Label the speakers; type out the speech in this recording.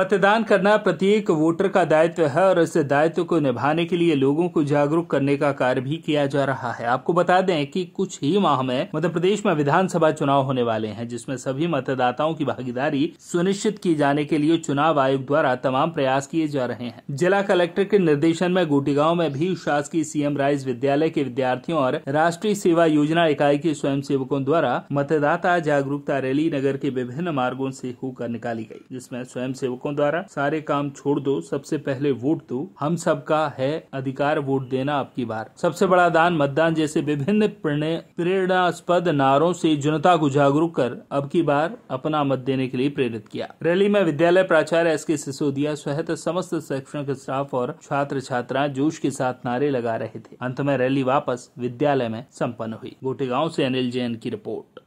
Speaker 1: मतदान करना प्रत्येक वोटर का दायित्व है और इस दायित्व को निभाने के लिए लोगों को जागरूक करने का कार्य भी किया जा रहा है आपको बता दें कि कुछ ही माह में मध्य प्रदेश में विधानसभा चुनाव होने वाले हैं जिसमें सभी मतदाताओं की भागीदारी सुनिश्चित किए जाने के लिए चुनाव आयोग द्वारा तमाम प्रयास किए जा रहे हैं जिला कलेक्टर के निर्देशन में गोटीगांव में भी शासकीय सीएम राइज विद्यालय के विद्यार्थियों और राष्ट्रीय सेवा योजना इकाई के स्वयं द्वारा मतदाता जागरूकता रैली नगर के विभिन्न मार्गो ऐसी होकर निकाली गयी जिसमे स्वयं सेवकों लोगों द्वारा सारे काम छोड़ दो सबसे पहले वोट दो हम सबका है अधिकार वोट देना अब की बार सबसे बड़ा दान मतदान जैसे विभिन्न प्रेरणास्पद नारों से जनता को जागरूक कर अब की बार अपना मत देने के लिए प्रेरित किया रैली में विद्यालय प्राचार्य एस के सिसोदिया सहित समस्त शैक्षणिक स्टाफ और छात्र छात्रा जोश के साथ नारे लगा रहे थे अंत में रैली वापस विद्यालय में संपन्न हुई गोटेगांव से अनिल जैन की रिपोर्ट